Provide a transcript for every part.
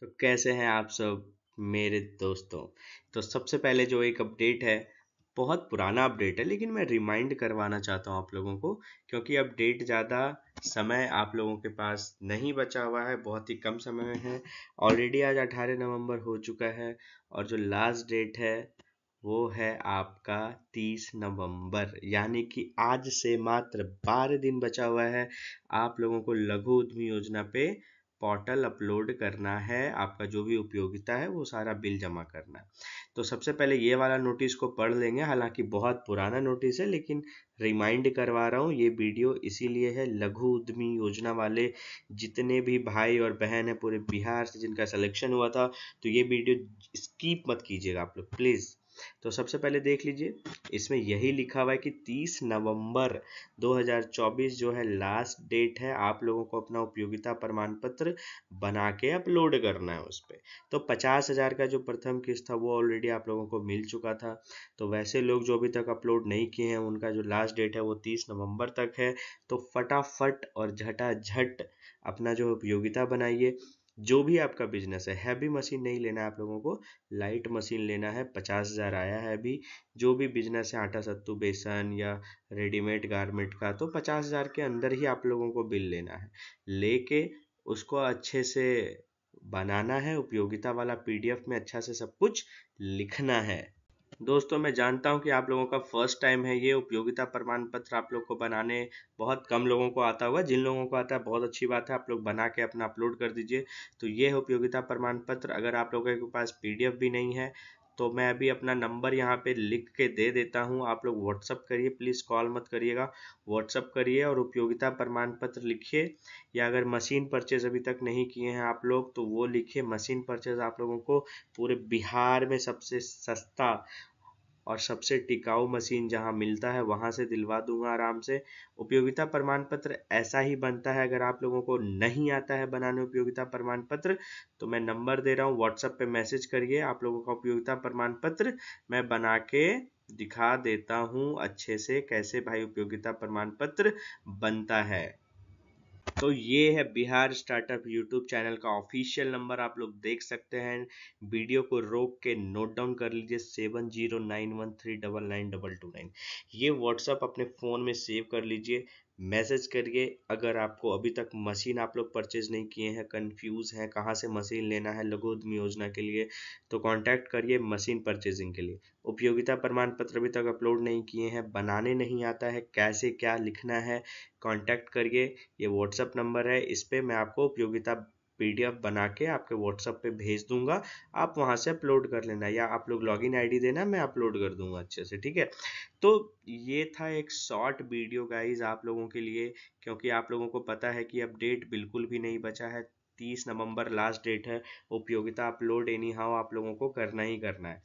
तो कैसे हैं आप सब मेरे दोस्तों तो सबसे पहले जो एक अपडेट है बहुत पुराना अपडेट है लेकिन मैं रिमाइंड करवाना चाहता हूँ आप लोगों को क्योंकि अपडेट ज़्यादा समय आप लोगों के पास नहीं बचा हुआ है बहुत ही कम समय है ऑलरेडी आज अठारह नवंबर हो चुका है और जो लास्ट डेट है वो है आपका तीस नवंबर यानी कि आज से मात्र बारह दिन बचा हुआ है आप लोगों को लघु उद्यमी योजना पे पोर्टल अपलोड करना है आपका जो भी उपयोगिता है वो सारा बिल जमा करना है तो सबसे पहले ये वाला नोटिस को पढ़ लेंगे हालांकि बहुत पुराना नोटिस है लेकिन रिमाइंड करवा रहा हूँ ये वीडियो इसीलिए है लघु उद्यमी योजना वाले जितने भी भाई और बहन है पूरे बिहार से जिनका सिलेक्शन हुआ था तो ये वीडियो स्कीप मत कीजिएगा आप लोग प्लीज़ तो सबसे पहले देख लीजिए इसमें यही लिखा हुआ है कि 30 नवंबर 2024 जो है लास्ट डेट है आप लोगों को अपना उपयोगिता प्रमाण पत्र बना के अपलोड करना है उस पर तो पचास हज़ार का जो प्रथम किस्त था वो ऑलरेडी आप लोगों को मिल चुका था तो वैसे लोग जो अभी तक अपलोड नहीं किए हैं उनका जो लास्ट डेट है वो तीस नवम्बर तक है तो फटाफट और झटाझट अपना जो उपयोगिता बनाइए जो भी आपका बिजनेस है हैवी मशीन नहीं लेना है आप लोगों को लाइट मशीन लेना है पचास हज़ार आया है अभी जो भी बिजनेस है आटा सत्तू बेसन या रेडीमेड गारमेंट का तो पचास हज़ार के अंदर ही आप लोगों को बिल लेना है लेके उसको अच्छे से बनाना है उपयोगिता वाला पीडीएफ में अच्छा से सब कुछ लिखना है दोस्तों मैं जानता हूं कि आप लोगों का फर्स्ट टाइम है ये उपयोगिता प्रमाण पत्र आप लोग को बनाने बहुत कम लोगों को आता होगा जिन लोगों को आता है बहुत अच्छी बात है आप लोग बना के अपना अपलोड कर दीजिए तो ये उपयोगिता प्रमाण पत्र अगर आप लोगों के पास पीडीएफ भी नहीं है तो मैं अभी अपना नंबर यहाँ पे लिख के दे देता हूँ आप लोग व्हाट्सअप करिए प्लीज़ कॉल मत करिएगा व्हाट्सअप करिए और उपयोगिता प्रमाण पत्र लिखिए या अगर मशीन परचेज अभी तक नहीं किए हैं आप लोग तो वो लिखिए मशीन परचेज आप लोगों को पूरे बिहार में सबसे सस्ता और सबसे टिकाऊ मशीन जहां मिलता है वहां से दिलवा दूंगा आराम से उपयोगिता प्रमाण पत्र ऐसा ही बनता है अगर आप लोगों को नहीं आता है बनाने उपयोगिता प्रमाण पत्र तो मैं नंबर दे रहा हूँ व्हाट्सएप पे मैसेज करिए आप लोगों का उपयोगिता प्रमाण पत्र मैं बना के दिखा देता हूँ अच्छे से कैसे भाई उपयोगिता प्रमाण पत्र बनता है तो ये है बिहार स्टार्टअप यूट्यूब चैनल का ऑफिशियल नंबर आप लोग देख सकते हैं वीडियो को रोक के नोट डाउन कर लीजिए seven zero nine one three double nine double two nine ये व्हाट्सअप अपने फ़ोन में सेव कर लीजिए मैसेज करिए अगर आपको अभी तक मशीन आप लोग परचेज नहीं किए हैं कंफ्यूज हैं कहाँ से मशीन लेना है लघु उद्यमी योजना के लिए तो कांटेक्ट करिए मशीन परचेजिंग के लिए उपयोगिता प्रमाण पत्र अभी तक अपलोड नहीं किए हैं बनाने नहीं आता है कैसे क्या लिखना है कांटेक्ट करिए ये व्हाट्सअप नंबर है इस पर मैं आपको उपयोगिता पीडीएफ बना के आपके व्हाट्सएप पे भेज दूंगा आप वहाँ से अपलोड कर लेना या आप लोग लॉगिन आईडी देना मैं अपलोड कर दूंगा अच्छे से ठीक है तो ये था एक शॉर्ट वीडियो गाइज आप लोगों के लिए क्योंकि आप लोगों को पता है कि अपडेट बिल्कुल भी नहीं बचा है तीस नवंबर लास्ट डेट है उपयोगिता अपलोड एनी हाउ आप लोगों को करना ही करना है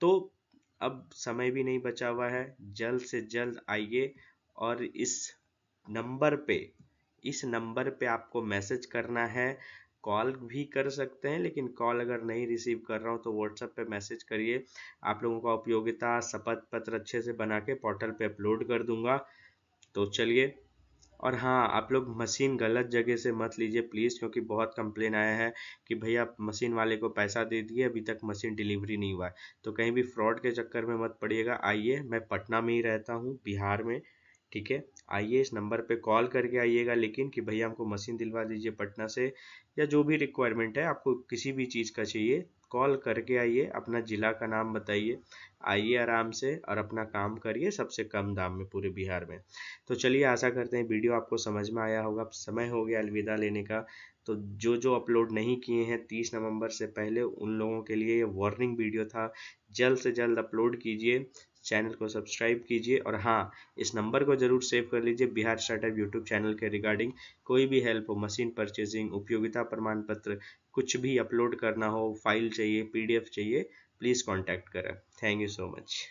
तो अब समय भी नहीं बचा हुआ है जल्द से जल्द आइए और इस नंबर पे इस नंबर पे आपको मैसेज करना है कॉल भी कर सकते हैं लेकिन कॉल अगर नहीं रिसीव कर रहा हूँ तो व्हाट्सएप पे मैसेज करिए आप लोगों का उपयोगिता शपथ पत्र अच्छे से बना के पोर्टल पे अपलोड कर दूंगा तो चलिए और हाँ आप लोग मशीन गलत जगह से मत लीजिए प्लीज़ क्योंकि बहुत कंप्लेन आया है कि भैया मशीन वाले को पैसा दे दिए अभी तक मशीन डिलीवरी नहीं हुआ है तो कहीं भी फ्रॉड के चक्कर में मत पड़िएगा आइए मैं पटना में ही रहता हूँ बिहार में ठीक है आइए इस नंबर पे कॉल करके आइएगा लेकिन कि भैया हमको मशीन दिलवा दीजिए पटना से या जो भी रिक्वायरमेंट है आपको किसी भी चीज़ का चाहिए कॉल करके आइए अपना ज़िला का नाम बताइए आइए आराम से और अपना काम करिए सबसे कम दाम में पूरे बिहार में तो चलिए आशा करते हैं वीडियो आपको समझ में आया होगा समय हो गया अलविदा लेने का तो जो जो अपलोड नहीं किए हैं तीस नवंबर से पहले उन लोगों के लिए ये वार्निंग वीडियो था जल्द से जल्द अपलोड कीजिए चैनल को सब्सक्राइब कीजिए और हाँ इस नंबर को जरूर सेव कर लीजिए बिहार स्टार्टअप यूट्यूब चैनल के रिगार्डिंग कोई भी हेल्प हो मशीन परचेजिंग उपयोगिता प्रमाण पत्र कुछ भी अपलोड करना हो फाइल चाहिए पीडीएफ चाहिए प्लीज़ कॉन्टैक्ट करें थैंक यू सो मच